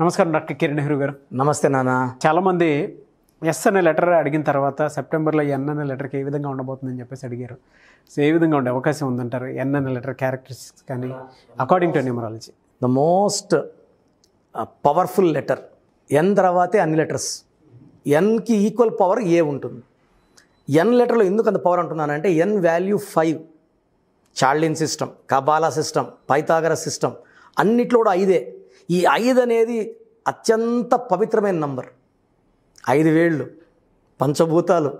నమస్కారం డాక్టర్ కిరణ్ నెహ్రూ గారు నమస్తే నాన్న చాలామంది ఎస్ అనే లెటర్ అడిగిన తర్వాత సెప్టెంబర్లో ఎన్ అనే లెటర్కి ఏ విధంగా ఉండబోతుందని చెప్పేసి అడిగారు సో ఏ విధంగా ఉండే అవకాశం ఉందంటారు ఎన్ అనే లెటర్ క్యారెక్టరిస్టిక్స్ కానీ according to numerology the most powerful letter N తర్వాతే అన్ని లెటర్స్ ఎన్కి ఈక్వల్ పవర్ ఏ ఉంటుంది ఎన్ లెటర్లో ఎందుకు అంత పవర్ అంటున్నానంటే N value five Chaldean system Kabbalah system Pythagoras system అన్నిట్లో కూడా ఐదే ఈ ఐదు అనేది అత్యంత పవిత్రమైన నంబర్ ఐదు వేళ్ళు పంచభూతాలు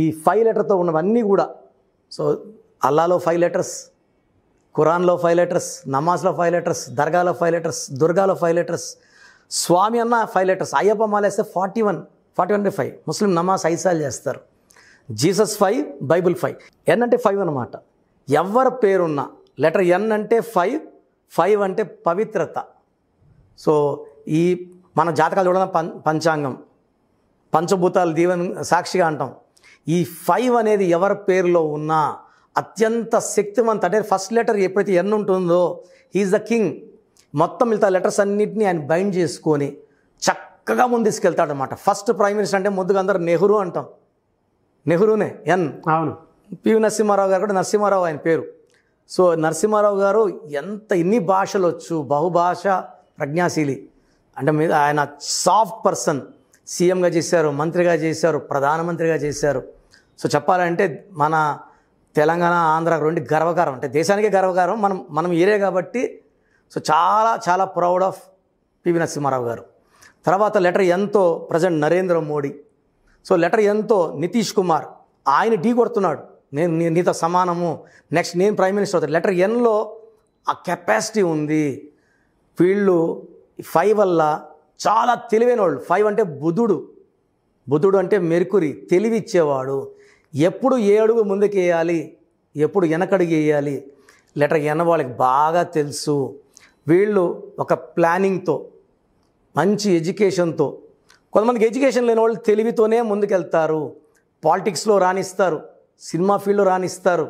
ఈ ఫైవ్ లెటర్తో ఉన్నవన్నీ కూడా సో అల్లాలో ఫైవ్ లెటర్స్ ఖురాన్లో ఫైవ్ లెటర్స్ నమాజ్లో ఫైవ్ లెటర్స్ దర్గాలో ఫైవ్ లెటర్స్ దుర్గాలో ఫైవ్ లెటర్స్ స్వామి అన్న ఫైవ్ లెటర్స్ అయ్యప్ప మాలేస్తే forty one forty one by five Muslim నమాజ్ ఐసాలు చేస్తారు Jesus five Bible five N అంటే ఫైవ్ అనమాట ఎవరి పేరున్నా లెటర్ ఎన్ అంటే ఫైవ్ ఫైవ్ అంటే పవిత్రత సో ఈ మన జాతకాలు చూడడం పం పంచాంగం పంచభూతాలు దీవెన్ సాక్షిగా అంటాం ఈ ఫైవ్ అనేది ఎవరి పేరులో ఉన్నా అత్యంత శక్తివంత అంటే ఫస్ట్ లెటర్ ఎప్పుడైతే ఎన్ ఉంటుందో హీఈస్ ద కింగ్ మొత్తం మిగతా లెటర్స్ అన్నింటినీ ఆయన బైండ్ చేసుకొని చక్కగా ముందు అనమాట ఫస్ట్ ప్రైమ్ మినిస్టర్ అంటే ముందుగా అందరూ నెహ్రూ అంటాం నెహ్రూనే ఎన్ అవును పివి నరసింహారావు గారు కూడా నరసింహారావు ఆయన పేరు సో నరసింహారావు గారు ఎంత ఇన్ని భాషలు వచ్చు బహుభాష ప్రజ్ఞాశీలి అంటే మీద ఆయన సాఫ్ట్ పర్సన్ సీఎంగా చేశారు మంత్రిగా చేశారు ప్రధానమంత్రిగా చేశారు సో చెప్పాలంటే మన తెలంగాణ ఆంధ్ర రెండు గర్వకారం అంటే దేశానికే గర్వకారం మనం మనం ఏరే కాబట్టి సో చాలా చాలా ప్రౌడ్ ఆఫ్ పివి నరసింహారావు గారు తర్వాత లెటర్ ఎంతో present Narendra Modi so letter ఎంతో నితీష్ కుమార్ ఆయన ఢీ కొడుతున్నాడు నేను నీతో సమానము నెక్స్ట్ నేను ప్రైమ్ మినిస్టర్ అవుతాను లెటర్ ఎన్లో ఆ కెపాసిటీ ఉంది వీళ్ళు ఫైవ్ వల్ల చాలా తెలివైన వాళ్ళు ఫైవ్ అంటే బుధుడు బుధుడు అంటే మెరుకురి తెలివిచ్చేవాడు ఎప్పుడు ఏ అడుగు ముందుకు వేయాలి ఎప్పుడు వెనకడుగు వేయాలి లెటర్ ఎన్న వాళ్ళకి బాగా తెలుసు వీళ్ళు ఒక ప్లానింగ్తో మంచి ఎడ్యుకేషన్తో కొంతమందికి ఎడ్యుకేషన్ లేని వాళ్ళు తెలివితోనే ముందుకెళ్తారు పాలిటిక్స్లో రాణిస్తారు సినిమా ఫీల్డ్లో రాణిస్తారు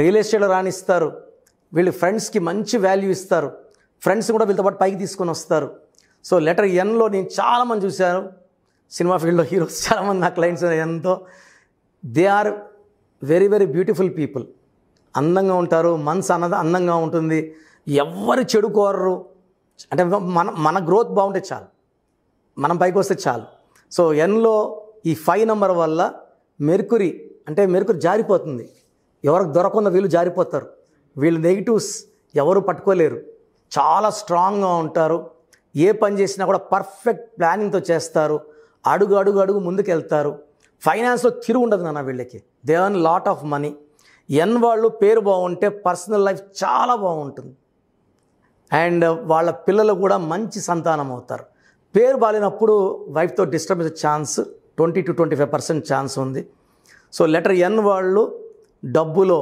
రియల్ ఎస్టేట్లో రాణిస్తారు వీళ్ళు ఫ్రెండ్స్కి మంచి వాల్యూ ఇస్తారు ఫ్రెండ్స్ కూడా వీళ్ళతో పాటు పైకి తీసుకొని వస్తారు సో లెటర్ ఎన్లో నేను చాలామంది చూశాను సినిమా ఫీల్డ్లో హీరోస్ చాలామంది నా క్లయింట్స్ ఎంతో they are very very beautiful people అందంగా ఉంటారు మనసు అన్నది అందంగా ఉంటుంది ఎవరు చెడు కోరరు అంటే మన మన గ్రోత్ బాగుంటే చాలు మనం పైకి వస్తే చాలు సో ఎన్లో ఈ ఫైవ్ నెంబర్ వల్ల మెరుకురి అంటే మెరుకురి జారిపోతుంది ఎవరికి దొరకకుండా వీళ్ళు జారిపోతారు వీళ్ళు నెగిటివ్స్ ఎవరు పట్టుకోలేరు చాలా స్ట్రాంగ్గా ఉంటారు ఏ పని చేసినా కూడా పర్ఫెక్ట్ ప్లానింగ్తో చేస్తారు అడుగు అడుగు అడుగు ముందుకెళ్తారు ఫైనాన్స్లో తిరుగు ఉండదు నాన్న వీళ్ళకి they earn lot of money N వాళ్ళు పేరు బాగుంటే పర్సనల్ లైఫ్ చాలా బాగుంటుంది అండ్ వాళ్ళ పిల్లలు కూడా మంచి సంతానం అవుతారు పేరు బాగాలేనప్పుడు వైఫ్తో disturbance chance twenty two twenty five percent chance ఉంది సో లెటర్ ఎన్ వాళ్ళు డబ్బులో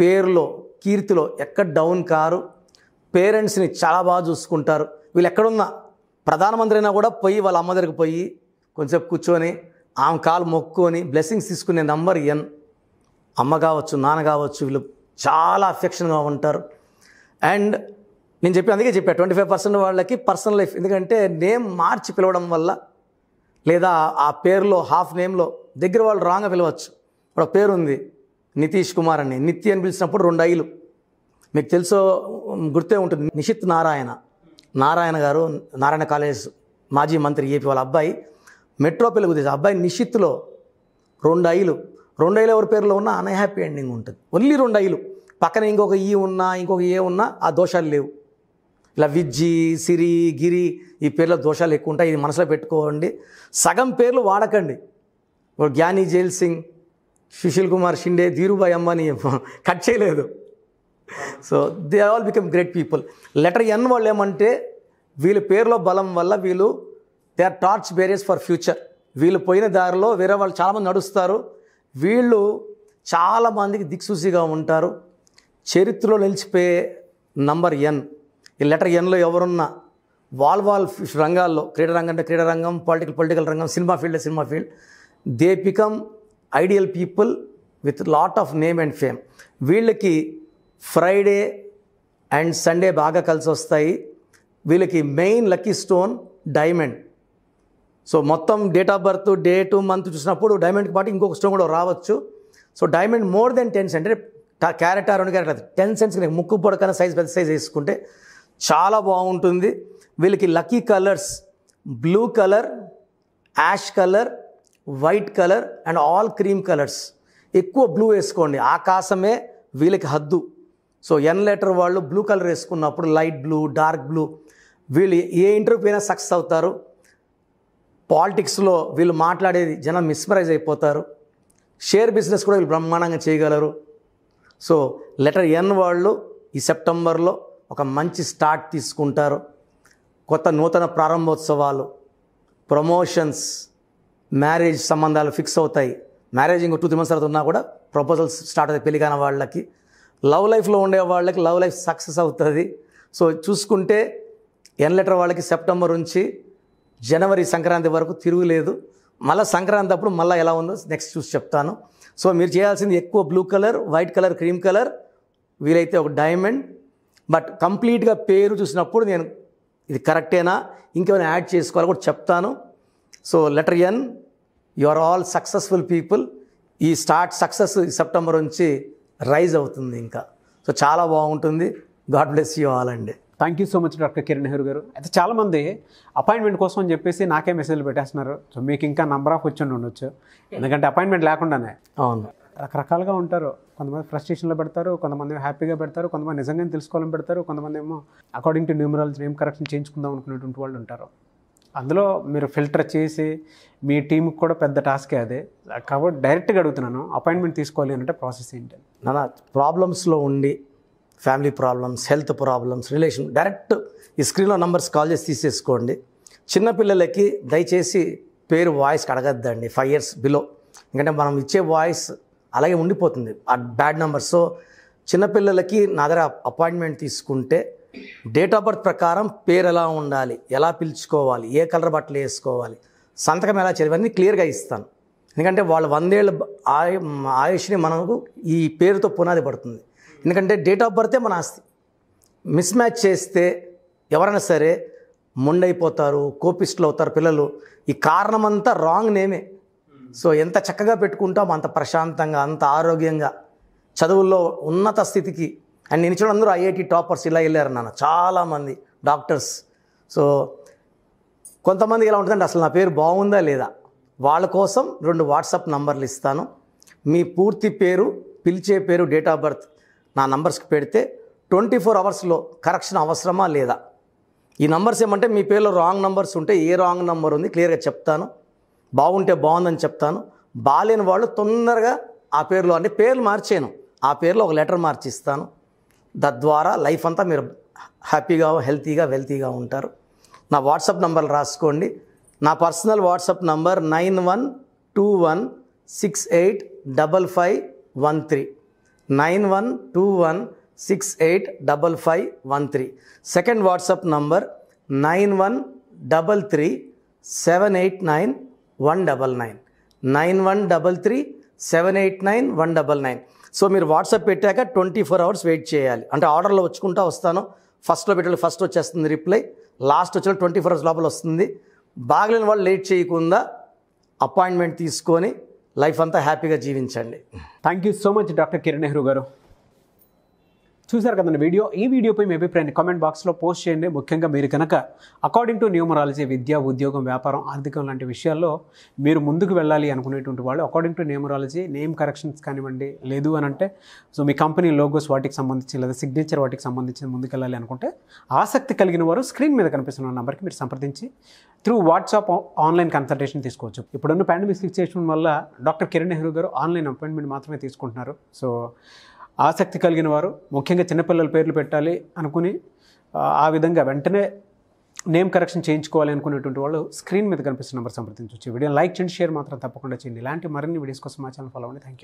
పేరులో కీర్తిలో ఎక్కడ డౌన్ కారు పేరెంట్స్ని చాలా బాగా చూసుకుంటారు వీళ్ళు ఎక్కడున్నా ప్రధానమంత్రి అయినా కూడా పోయి వాళ్ళ అమ్మ దగ్గరికి పోయి కొంచెంసేపు కూర్చొని ఆమె కాలు మొక్కుకొని బ్లెస్సింగ్స్ తీసుకునే నంబర్ ఎన్ అమ్మ కావచ్చు నాన్న కావచ్చు వీళ్ళు చాలా అఫెక్షన్గా ఉంటారు అండ్ నేను చెప్పి అందుకే చెప్పాను ట్వంటీ ఫైవ్ పర్సెంట్ వాళ్ళకి పర్సనల్ లైఫ్ ఎందుకంటే నేమ్ మార్చి పిలవడం వల్ల లేదా ఆ పేరులో హాఫ్ నేమ్లో దగ్గర వాళ్ళు రాంగ్గా పిలవచ్చు ఇప్పుడు పేరు ఉంది నితీష్ కుమార్ అని నిత్య అని పిలిచినప్పుడు రెండు ఐలు మీకు తెలుసో గుర్తే ఉంటుంది నిషిత్ నారాయణ నారాయణ గారు నారాయణ కాలేజ్ మాజీ మంత్రి ఏపీ వాళ్ళ అబ్బాయి మెట్రో తీసి అబ్బాయి నిషిత్లో రెండు ఐలు రెండు ఐలు ఎవరి పేరులో ఉన్నా అన్హ్యాపీ ఎండింగ్ ఉంటుంది ఓన్లీ రెండు ఐలు పక్కన ఇంకొక ఈ ఉన్నా ఇంకొక ఏ ఉన్నా ఆ దోషాలు లేవు ఇలా విజ్జి సిరి గిరి ఈ పేర్ల దోషాలు ఎక్కువ ఉంటాయి ఇది మనసులో పెట్టుకోండి సగం పేర్లు వాడకండి ఇప్పుడు జ్ఞాని జైల్ సింగ్ సుశీల్ కుమార్ షిండే ధీరుభాయ్ అమ్మని కట్ చేయలేదు so they all become great people letter N వాళ్ళు ఏమంటే వీళ్ళ పేరులో బలం వల్ల వీళ్ళు they are torch bearers for future వీళ్ళు పోయిన దారిలో వేరే వాళ్ళు చాలామంది నడుస్తారు వీళ్ళు చాలామందికి దిక్సూసిగా ఉంటారు చరిత్రలో నిలిచిపోయే నంబర్ ఎన్ ఈ లెటర్ ఎన్లో ఎవరున్నా వాల్ వాల్ రంగాల్లో క్రీడా రంగం అంటే క్రీడా రంగం పొలిటికల్ పొలిటికల్ రంగం cinema field cinema field they become ideal people with lot of name and fame వీళ్ళకి ఫ్రైడే అండ్ సండే బాగా కలిసి వస్తాయి వీళ్ళకి main lucky stone diamond so మొత్తం date of birth date month చూసినప్పుడు డైమండ్కి పాటు ఇంకొక స్టోన్ కూడా రావచ్చు so diamond more than ten cent అంటే క్యారెట్ రెండు క్యారెట్ టెన్ సెంట్స్ ముక్కు పొడకన్నా సైజ్ పెద్ద సైజ్ వేసుకుంటే చాలా బాగుంటుంది వీళ్ళకి lucky colours blue colour ash colour white colour and all cream colours ఎక్కువ బ్లూ వేసుకోండి ఆకాశమే వీళ్ళకి హద్దు సో ఎన్ లెటర్ వాళ్ళు బ్లూ కలర్ వేసుకున్నప్పుడు లైట్ బ్లూ డార్క్ బ్లూ వీళ్ళు ఏ ఇంటర్వ్యూ అయినా సక్సెస్ అవుతారు పాలిటిక్స్లో వీళ్ళు మాట్లాడేది జనం మిస్మరైజ్ అయిపోతారు షేర్ బిజినెస్ కూడా వీళ్ళు బ్రహ్మాండంగా చేయగలరు సో లెటర్ ఎన్ వాళ్ళు ఈ సెప్టెంబర్లో ఒక మంచి స్టార్ట్ తీసుకుంటారు కొత్త నూతన ప్రారంభోత్సవాలు ప్రమోషన్స్ మ్యారేజ్ సంబంధాలు ఫిక్స్ అవుతాయి మ్యారేజ్ ఇంకో టూ త్రీ మంత్స్ తర్వాత ఉన్నా కూడా ప్రపోజల్స్ స్టార్ట్ అవుతాయి పెళ్లి వాళ్ళకి లవ్ లైఫ్లో ఉండే వాళ్ళకి లవ్ లైఫ్ సక్సెస్ అవుతుంది సో చూసుకుంటే ఎన్ లెటర్ వాళ్ళకి సెప్టెంబర్ నుంచి జనవరి సంక్రాంతి వరకు తిరుగులేదు మళ్ళీ సంక్రాంతి అప్పుడు మళ్ళీ ఎలా ఉందో నెక్స్ట్ చూసి చెప్తాను సో మీరు చేయాల్సింది ఎక్కువ blue colour white colour cream colour వీలైతే ఒక డైమండ్ బట్ కంప్లీట్గా పేరు చూసినప్పుడు నేను ఇది కరెక్టేనా ఇంకేమైనా యాడ్ చేసుకోవాలి కూడా చెప్తాను so letter N U R all successful people ఈ స్టార్ట్ సక్సెస్ సెప్టెంబర్ నుంచి రైజ్ అవుతుంది ఇంకా సో చాలా బాగుంటుంది గాడ్ బ్లెస్ యూ ఆల్ అండి thank you so much doctor Kiran Nehru garu అయితే చాలామంది అపాయింట్మెంట్ కోసం అని చెప్పేసి నాకే మెసేజ్లు పెట్టేస్తున్నారు సో మీకు ఇంకా నంబర్ ఆఫ్ వచ్చి ఉండొచ్చు ఎందుకంటే అపాయింట్మెంట్ లేకుండానే అవును రకరకాలుగా ఉంటారు కొంతమంది ఫ్రస్ట్రేషన్లో పెడతారు కొంతమంది హ్యాపీగా పెడతారు కొంతమంది నిజంగానే తెలుసుకోవాలని పెడతారు కొంతమంది ఏమో according to numerology name correction చేయించుకుందాం అనుకునేటువంటి వాళ్ళు ఉంటారు అందులో మీరు ఫిల్టర్ చేసి మీ టీంకి కూడా పెద్ద టాస్కే అదే కాబట్టి డైరెక్ట్గా అడుగుతున్నాను అపాయింట్మెంట్ తీసుకోవాలి అంటే ప్రాసెస్ ఏంటి నా ప్రాబ్లమ్స్లో ఉండి family problems health problems relation direct ఈ స్క్రీన్లో నంబర్స్ కాల్ చేసి తీసేసుకోండి చిన్నపిల్లలకి దయచేసి పేరు వాయిస్ అడగద్దండి ఫైవ్ ఇయర్స్ బిలో ఎందుకంటే మనం ఇచ్చే వాయిస్ అలాగే ఉండిపోతుంది ఆ బ్యాడ్ నెంబర్స్ సో చిన్నపిల్లలకి నా దగ్గర అపాయింట్మెంట్ తీసుకుంటే డేట్ ఆఫ్ బర్త్ ప్రకారం పేరు ఎలా ఉండాలి ఎలా పిలుచుకోవాలి ఏ కలర్ బట్టలు వేసుకోవాలి సంతకం ఎలా చేయాలి క్లియర్గా ఇస్తాను ఎందుకంటే వాళ్ళు వందేళ్ళ ఆయు ఆయుష్ని మనకు ఈ పేరుతో పునాది పడుతుంది ఎందుకంటే డేట్ ఆఫ్ బర్తే మన ఆస్తి మిస్ మ్యాచ్ చేస్తే ఎవరైనా సరే ముండైపోతారు కోపిస్టులు అవుతారు పిల్లలు ఈ కారణమంతా రాంగ్ నేమే సో ఎంత చక్కగా పెట్టుకుంటామో అంత ప్రశాంతంగా అంత ఆరోగ్యంగా చదువుల్లో ఉన్నత స్థితికి అండ్ నేను ఇచ్చిన అందరూ ఐఐటి టాపర్స్ ఇలా వెళ్ళారు నాన్న చాలామంది డాక్టర్స్ సో కొంతమంది ఇలా ఉంటుందండి అసలు నా పేరు బాగుందా లేదా వాళ్ళ కోసం రెండు వాట్సాప్ నంబర్లు ఇస్తాను మీ పూర్తి పేరు పిలిచే పేరు డేట్ ఆఫ్ బర్త్ నా నంబర్స్కి పెడితే ట్వంటీ ఫోర్ అవర్స్లో కరెక్షన్ అవసరమా లేదా ఈ నంబర్స్ ఏమంటే మీ పేరులో రాంగ్ నంబర్స్ ఉంటే ఏ రాంగ్ నంబర్ ఉంది క్లియర్గా చెప్తాను బాగుంటే బాగుందని చెప్తాను బాగాలేని వాళ్ళు తొందరగా ఆ పేరులో అంటే పేర్లు మార్చాను ఆ పేరులో ఒక లెటర్ మార్చిస్తాను తద్వారా లైఫ్ అంతా మీరు హ్యాపీగా హెల్తీగా వెల్తీగా ఉంటారు నా వాట్సాప్ నంబర్ రాసుకోండి నా personal WhatsApp number nine one two one six eight double five one three nine one two one six eight double five one three second WhatsApp number nine one double three seven eight nine one double nine nine one double three seven eight nine one double nine so మీరు WhatsApp పెట్టాక twenty four hours wait చేయాలి అంటే ఆర్డర్లో వచ్చుకుంటా వస్తాను ఫస్ట్లో పెట్టాలి first వచ్చేస్తుంది రిప్లై లాస్ట్ వచ్చిన ట్వంటీ ఫోర్ అవర్స్ లోపల వస్తుంది బాగలేని వాళ్ళు లేట్ చేయకుండా అపాయింట్మెంట్ తీసుకొని లైఫ్ అంతా హ్యాపీగా జీవించండి thank you so much doctor Kiran Nehru garu చూశారు కదండి వీడియో ఈ వీడియోపై మీ అభిప్రాయాన్ని కామెంట్ బాక్స్లో పోస్ట్ చేయండి ముఖ్యంగా మీరు కనుక అకార్డింగ్ టు న్యూమరాలజీ విద్య ఉద్యోగం వ్యాపారం ఆర్థికం లాంటి విషయాల్లో మీరు ముందుకు వెళ్ళాలి అనుకునేటువంటి వాళ్ళు according to numerology name corrections కానివ్వండి లేదు అని అంటే సో మీ కంపెనీ లోగోస్ వాటికి సంబంధించి లేదా సిగ్నేచర్ వాటికి సంబంధించి ముందుకు వెళ్ళాలి అనుకుంటే ఆసక్తి కలిగిన వారు స్క్రీన్ మీద కనిపిస్తున్న నెంబర్కి మీరు సంప్రదించి త్రూ వాట్సాప్ ఆన్లైన్ కన్సల్టేషన్ తీసుకోవచ్చు ఇప్పుడున్న పాండమిక్ సిచ్యువేషన్ వల్ల doctor Kiran Nehru garu online appointment మాత్రమే తీసుకుంటున్నారు సో ఆసక్తి కలిగిన వారు ముఖ్యంగా చిన్నపిల్లల పేర్లు పెట్టాలి అనుకుని ఆ విధంగా వెంటనే నేమ్ కరెక్షన్ చేయించుకోవాలి అనుకునేటువంటి వాళ్ళు స్క్రీన్ మీద కనిపిస్తున్న నెంబర్ సంప్రదించవచ్చు వీడియో లైక్ చేయండి షేర్ మాత్రం తప్పకుండా చేయండి ఇలాంటి మరిన్ని వీడియోస్ కోసం మా ఛానల్ ఫాలో అవ్వండి థ్యాంక్ యూ